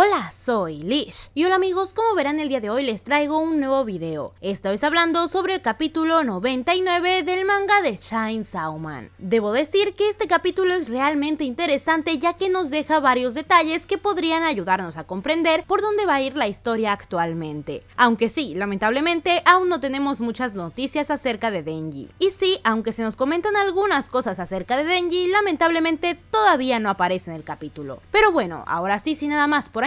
Hola, soy Lish. Y hola amigos, como verán el día de hoy les traigo un nuevo video. Esta vez hablando sobre el capítulo 99 del manga de Shine Sauman. Debo decir que este capítulo es realmente interesante ya que nos deja varios detalles que podrían ayudarnos a comprender por dónde va a ir la historia actualmente. Aunque sí, lamentablemente aún no tenemos muchas noticias acerca de Denji. Y sí, aunque se nos comentan algunas cosas acerca de Denji, lamentablemente todavía no aparece en el capítulo. Pero bueno, ahora sí, sin nada más por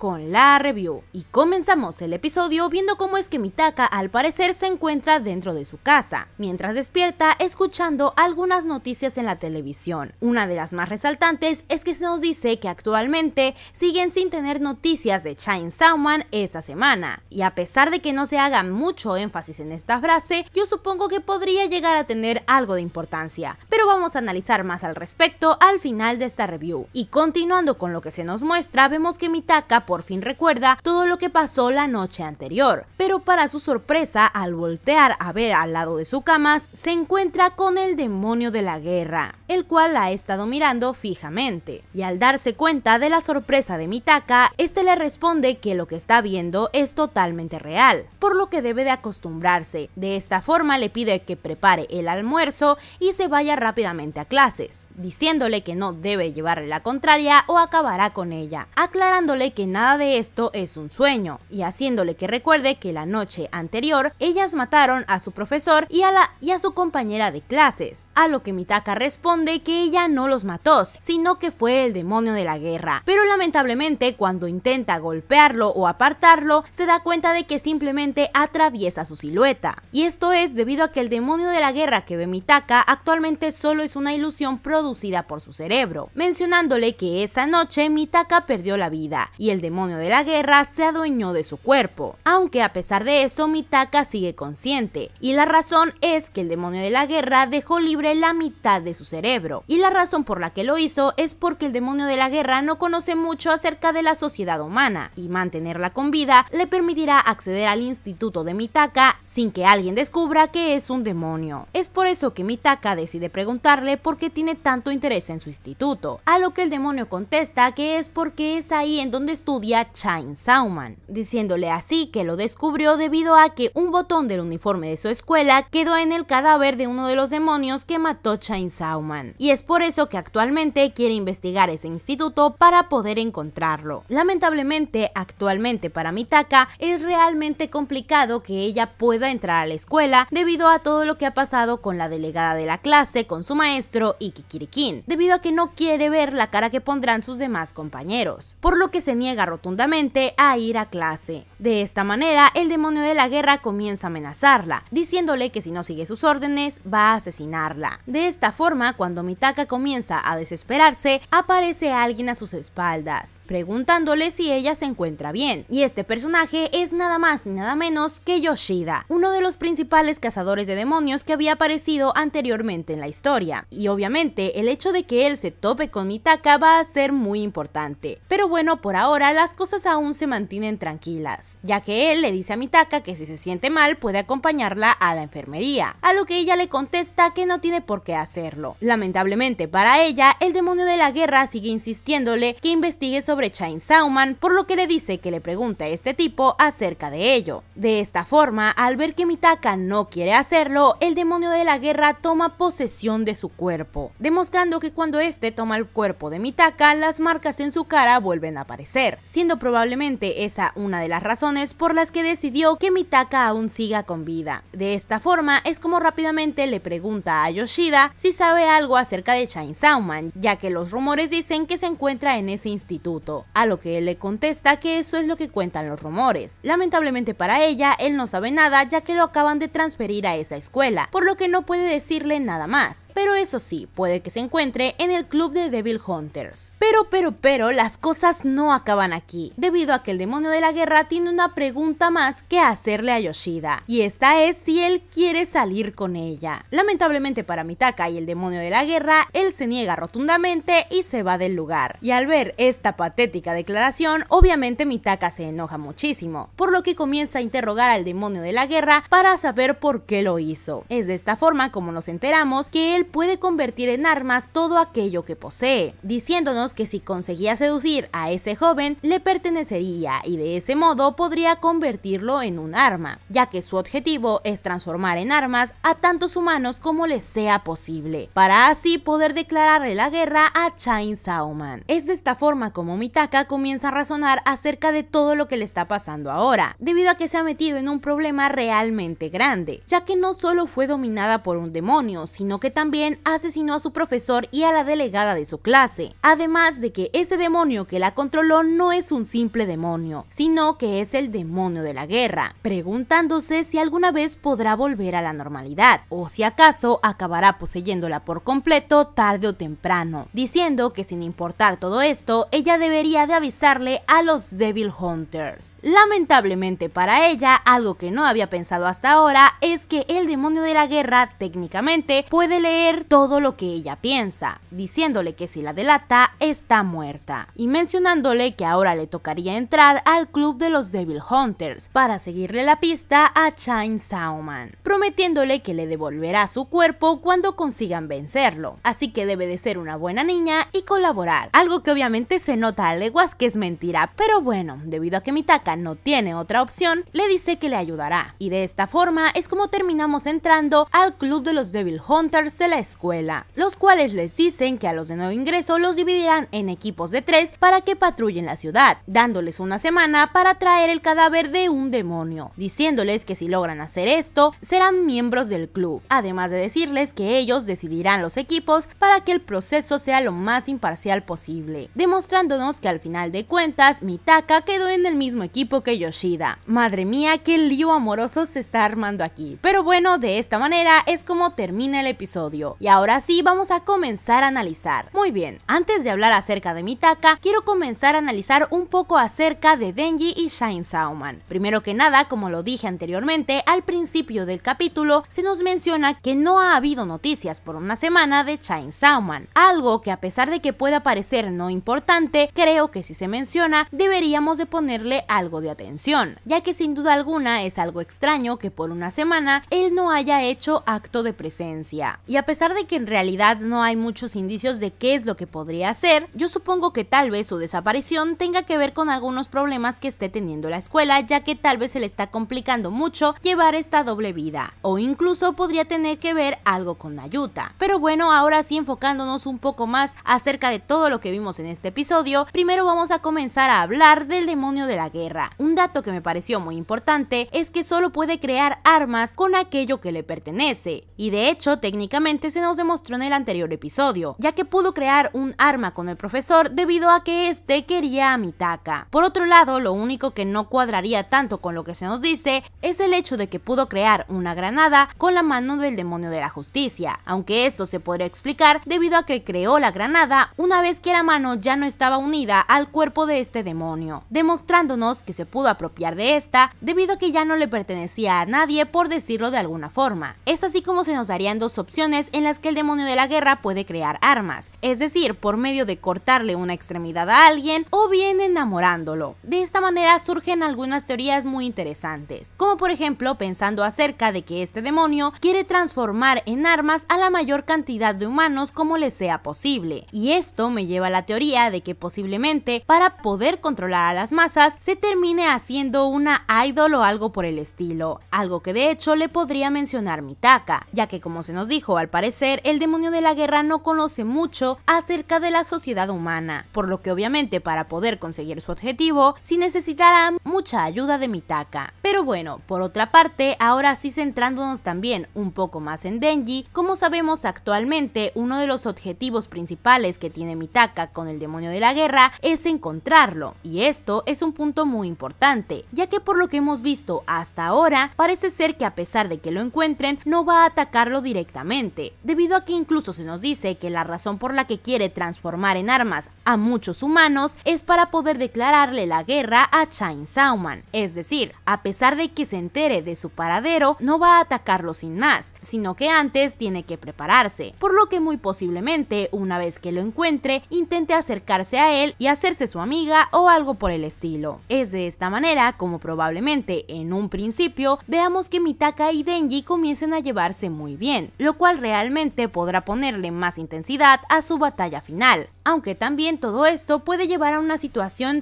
con la review. Y comenzamos el episodio viendo cómo es que Mitaka al parecer se encuentra dentro de su casa, mientras despierta escuchando algunas noticias en la televisión. Una de las más resaltantes es que se nos dice que actualmente siguen sin tener noticias de Chainsaw Sauman esa semana. Y a pesar de que no se haga mucho énfasis en esta frase, yo supongo que podría llegar a tener algo de importancia, pero vamos a analizar más al respecto al final de esta review. Y continuando con lo que se nos muestra, vemos que Mitaka por fin recuerda todo lo que pasó la noche anterior, pero para su sorpresa al voltear a ver al lado de su cama se encuentra con el demonio de la guerra, el cual la ha estado mirando fijamente, y al darse cuenta de la sorpresa de Mitaka, este le responde que lo que está viendo es totalmente real, por lo que debe de acostumbrarse, de esta forma le pide que prepare el almuerzo y se vaya rápidamente a clases, diciéndole que no debe llevarle la contraria o acabará con ella, aclarándole que nada nada de esto es un sueño, y haciéndole que recuerde que la noche anterior ellas mataron a su profesor y a, la, y a su compañera de clases, a lo que Mitaka responde que ella no los mató, sino que fue el demonio de la guerra. Pero lamentablemente cuando intenta golpearlo o apartarlo, se da cuenta de que simplemente atraviesa su silueta. Y esto es debido a que el demonio de la guerra que ve Mitaka actualmente solo es una ilusión producida por su cerebro, mencionándole que esa noche Mitaka perdió la vida y el demonio demonio de la guerra se adueñó de su cuerpo, aunque a pesar de eso Mitaka sigue consciente, y la razón es que el demonio de la guerra dejó libre la mitad de su cerebro, y la razón por la que lo hizo es porque el demonio de la guerra no conoce mucho acerca de la sociedad humana, y mantenerla con vida le permitirá acceder al instituto de Mitaka sin que alguien descubra que es un demonio. Es por eso que Mitaka decide preguntarle por qué tiene tanto interés en su instituto, a lo que el demonio contesta que es porque es ahí en donde estudia a Chain Sauman, diciéndole así que lo descubrió debido a que un botón del uniforme de su escuela quedó en el cadáver de uno de los demonios que mató Chain Sauman. Y es por eso que actualmente quiere investigar ese instituto para poder encontrarlo. Lamentablemente, actualmente para Mitaka es realmente complicado que ella pueda entrar a la escuela debido a todo lo que ha pasado con la delegada de la clase, con su maestro y Kikirikin, debido a que no quiere ver la cara que pondrán sus demás compañeros, por lo que se niega rotundamente a ir a clase. De esta manera, el demonio de la guerra comienza a amenazarla, diciéndole que si no sigue sus órdenes, va a asesinarla. De esta forma, cuando Mitaka comienza a desesperarse, aparece alguien a sus espaldas, preguntándole si ella se encuentra bien. Y este personaje es nada más ni nada menos que Yoshida, uno de los principales cazadores de demonios que había aparecido anteriormente en la historia. Y obviamente, el hecho de que él se tope con Mitaka va a ser muy importante. Pero bueno, por ahora las cosas aún se mantienen tranquilas, ya que él le dice a Mitaka que si se siente mal puede acompañarla a la enfermería, a lo que ella le contesta que no tiene por qué hacerlo. Lamentablemente para ella, el demonio de la guerra sigue insistiéndole que investigue sobre Chain Sauman, por lo que le dice que le pregunte a este tipo acerca de ello. De esta forma, al ver que Mitaka no quiere hacerlo, el demonio de la guerra toma posesión de su cuerpo, demostrando que cuando este toma el cuerpo de Mitaka, las marcas en su cara vuelven a aparecer siendo probablemente esa una de las razones por las que decidió que Mitaka aún siga con vida. De esta forma es como rápidamente le pregunta a Yoshida si sabe algo acerca de Shine Man, ya que los rumores dicen que se encuentra en ese instituto, a lo que él le contesta que eso es lo que cuentan los rumores. Lamentablemente para ella, él no sabe nada ya que lo acaban de transferir a esa escuela, por lo que no puede decirle nada más, pero eso sí, puede que se encuentre en el club de Devil Hunters. Pero, pero, pero, las cosas no acaban aquí, debido a que el demonio de la guerra tiene una pregunta más que hacerle a Yoshida, y esta es si él quiere salir con ella. Lamentablemente para Mitaka y el demonio de la guerra, él se niega rotundamente y se va del lugar. Y al ver esta patética declaración, obviamente Mitaka se enoja muchísimo, por lo que comienza a interrogar al demonio de la guerra para saber por qué lo hizo. Es de esta forma como nos enteramos que él puede convertir en armas todo aquello que posee, diciéndonos que si conseguía seducir a ese joven, le pertenecería y de ese modo podría convertirlo en un arma, ya que su objetivo es transformar en armas a tantos humanos como les sea posible, para así poder declararle la guerra a Chain Sauman. Es de esta forma como Mitaka comienza a razonar acerca de todo lo que le está pasando ahora, debido a que se ha metido en un problema realmente grande, ya que no solo fue dominada por un demonio, sino que también asesinó a su profesor y a la delegada de su clase, además de que ese demonio que la controló no es un simple demonio, sino que es el demonio de la guerra, preguntándose si alguna vez podrá volver a la normalidad, o si acaso acabará poseyéndola por completo tarde o temprano, diciendo que sin importar todo esto, ella debería de avisarle a los Devil Hunters. Lamentablemente para ella, algo que no había pensado hasta ahora es que el demonio de la guerra técnicamente puede leer todo lo que ella piensa, diciéndole que si la delata está muerta, y mencionándole que ahora ahora le tocaría entrar al club de los Devil Hunters para seguirle la pista a Chain Sauman, prometiéndole que le devolverá su cuerpo cuando consigan vencerlo. Así que debe de ser una buena niña y colaborar, algo que obviamente se nota a leguas que es mentira, pero bueno, debido a que Mitaka no tiene otra opción, le dice que le ayudará. Y de esta forma es como terminamos entrando al club de los Devil Hunters de la escuela, los cuales les dicen que a los de nuevo ingreso los dividirán en equipos de tres para que patrullen la ciudad dándoles una semana para traer el cadáver de un demonio, diciéndoles que si logran hacer esto, serán miembros del club, además de decirles que ellos decidirán los equipos para que el proceso sea lo más imparcial posible, demostrándonos que al final de cuentas Mitaka quedó en el mismo equipo que Yoshida. Madre mía, qué lío amoroso se está armando aquí. Pero bueno, de esta manera es como termina el episodio. Y ahora sí, vamos a comenzar a analizar. Muy bien, antes de hablar acerca de Mitaka, quiero comenzar a analizar un poco acerca de Denji y Shine Sauman. Primero que nada, como lo dije anteriormente, al principio del capítulo se nos menciona que no ha habido noticias por una semana de Shine Sauman, algo que a pesar de que pueda parecer no importante, creo que si se menciona deberíamos de ponerle algo de atención, ya que sin duda alguna es algo extraño que por una semana él no haya hecho acto de presencia. Y a pesar de que en realidad no hay muchos indicios de qué es lo que podría hacer, yo supongo que tal vez su desaparición tenga que ver con algunos problemas que esté teniendo la escuela, ya que tal vez se le está complicando mucho llevar esta doble vida, o incluso podría tener que ver algo con Nayuta. Pero bueno, ahora sí enfocándonos un poco más acerca de todo lo que vimos en este episodio, primero vamos a comenzar a hablar del demonio de la guerra. Un dato que me pareció muy importante es que solo puede crear armas con aquello que le pertenece, y de hecho técnicamente se nos demostró en el anterior episodio, ya que pudo crear un arma con el profesor debido a que este quería mitaca. Mitaka. Por otro lado, lo único que no cuadraría tanto con lo que se nos dice es el hecho de que pudo crear una granada con la mano del demonio de la justicia, aunque esto se podría explicar debido a que creó la granada una vez que la mano ya no estaba unida al cuerpo de este demonio, demostrándonos que se pudo apropiar de esta debido a que ya no le pertenecía a nadie por decirlo de alguna forma. Es así como se nos darían dos opciones en las que el demonio de la guerra puede crear armas, es decir, por medio de cortarle una extremidad a alguien o enamorándolo. De esta manera surgen algunas teorías muy interesantes, como por ejemplo pensando acerca de que este demonio quiere transformar en armas a la mayor cantidad de humanos como le sea posible. Y esto me lleva a la teoría de que posiblemente para poder controlar a las masas se termine haciendo una idol o algo por el estilo, algo que de hecho le podría mencionar Mitaka, ya que como se nos dijo al parecer el demonio de la guerra no conoce mucho acerca de la sociedad humana, por lo que obviamente para poder conseguir su objetivo si necesitarán mucha ayuda de Mitaka. Pero bueno, por otra parte, ahora sí centrándonos también un poco más en Denji, como sabemos actualmente uno de los objetivos principales que tiene Mitaka con el demonio de la guerra es encontrarlo, y esto es un punto muy importante, ya que por lo que hemos visto hasta ahora, parece ser que a pesar de que lo encuentren, no va a atacarlo directamente, debido a que incluso se nos dice que la razón por la que quiere transformar en armas a muchos humanos es para poder declararle la guerra a Chain Sauman. Es decir, a pesar de que se entere de su paradero, no va a atacarlo sin más, sino que antes tiene que prepararse, por lo que muy posiblemente, una vez que lo encuentre, intente acercarse a él y hacerse su amiga o algo por el estilo. Es de esta manera como probablemente en un principio veamos que Mitaka y Denji comiencen a llevarse muy bien, lo cual realmente podrá ponerle más intensidad a su batalla final, aunque también todo esto puede llevar a una situación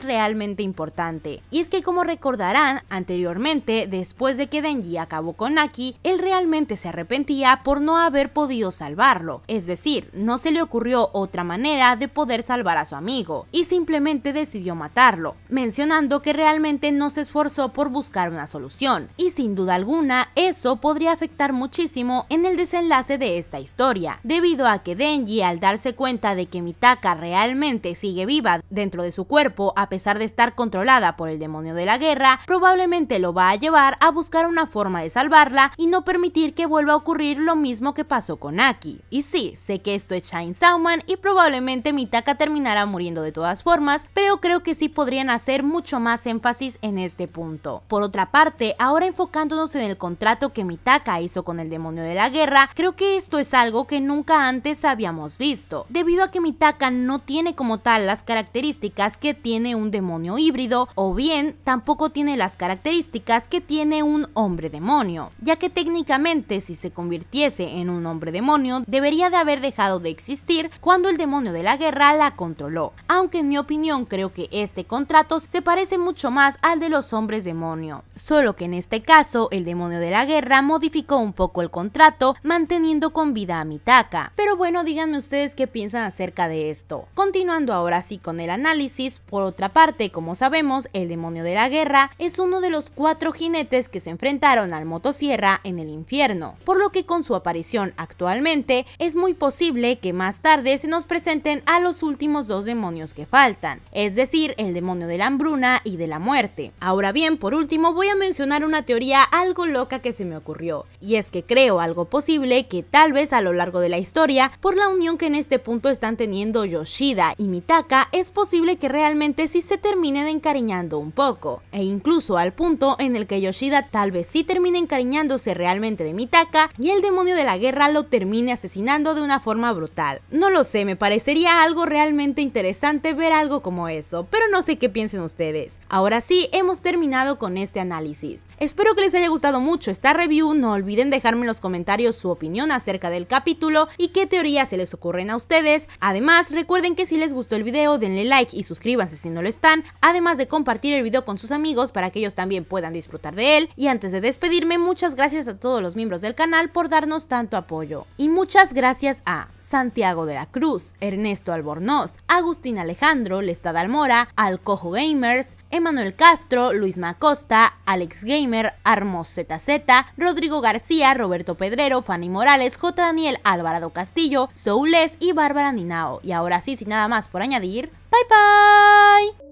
realmente importante. Y es que como recordarán anteriormente, después de que Denji acabó con Aki, él realmente se arrepentía por no haber podido salvarlo, es decir, no se le ocurrió otra manera de poder salvar a su amigo, y simplemente decidió matarlo, mencionando que realmente no se esforzó por buscar una solución, y sin duda alguna eso podría afectar muchísimo en el desenlace de esta historia, debido a que Denji al darse cuenta de que Mitaka realmente sigue viva dentro de su cuerpo, cuerpo, a pesar de estar controlada por el demonio de la guerra, probablemente lo va a llevar a buscar una forma de salvarla y no permitir que vuelva a ocurrir lo mismo que pasó con Aki. Y sí, sé que esto es Shine Sauman y probablemente Mitaka terminará muriendo de todas formas, pero creo que sí podrían hacer mucho más énfasis en este punto. Por otra parte, ahora enfocándonos en el contrato que Mitaka hizo con el demonio de la guerra, creo que esto es algo que nunca antes habíamos visto, debido a que Mitaka no tiene como tal las características que tiene un demonio híbrido o bien tampoco tiene las características que tiene un hombre demonio, ya que técnicamente si se convirtiese en un hombre demonio debería de haber dejado de existir cuando el demonio de la guerra la controló, aunque en mi opinión creo que este contrato se parece mucho más al de los hombres demonio, solo que en este caso el demonio de la guerra modificó un poco el contrato manteniendo con vida a Mitaka. Pero bueno, díganme ustedes qué piensan acerca de esto. Continuando ahora sí con el análisis, por otra parte, como sabemos, el demonio de la guerra es uno de los cuatro jinetes que se enfrentaron al motosierra en el infierno, por lo que con su aparición actualmente es muy posible que más tarde se nos presenten a los últimos dos demonios que faltan, es decir, el demonio de la hambruna y de la muerte. Ahora bien, por último voy a mencionar una teoría algo loca que se me ocurrió, y es que creo algo posible que tal vez a lo largo de la historia, por la unión que en este punto están teniendo Yoshida y Mitaka, es posible que realmente si se terminen encariñando un poco, e incluso al punto en el que Yoshida tal vez sí termine encariñándose realmente de Mitaka y el demonio de la guerra lo termine asesinando de una forma brutal. No lo sé, me parecería algo realmente interesante ver algo como eso, pero no sé qué piensen ustedes. Ahora sí, hemos terminado con este análisis. Espero que les haya gustado mucho esta review, no olviden dejarme en los comentarios su opinión acerca del capítulo y qué teorías se les ocurren a ustedes. Además, recuerden que si les gustó el video denle like y suscríbanse suscríbanse si no lo están, además de compartir el video con sus amigos para que ellos también puedan disfrutar de él. Y antes de despedirme, muchas gracias a todos los miembros del canal por darnos tanto apoyo. Y muchas gracias a Santiago de la Cruz, Ernesto Albornoz, Agustín Alejandro, Lestad Almora, Alcojo Gamers, Emanuel Castro, Luis Macosta, Alex Gamer, Armos ZZ, Rodrigo García, Roberto Pedrero, Fanny Morales, J. Daniel Alvarado Castillo, Soules y Bárbara Ninao. Y ahora sí, sin nada más por añadir, バイバーイ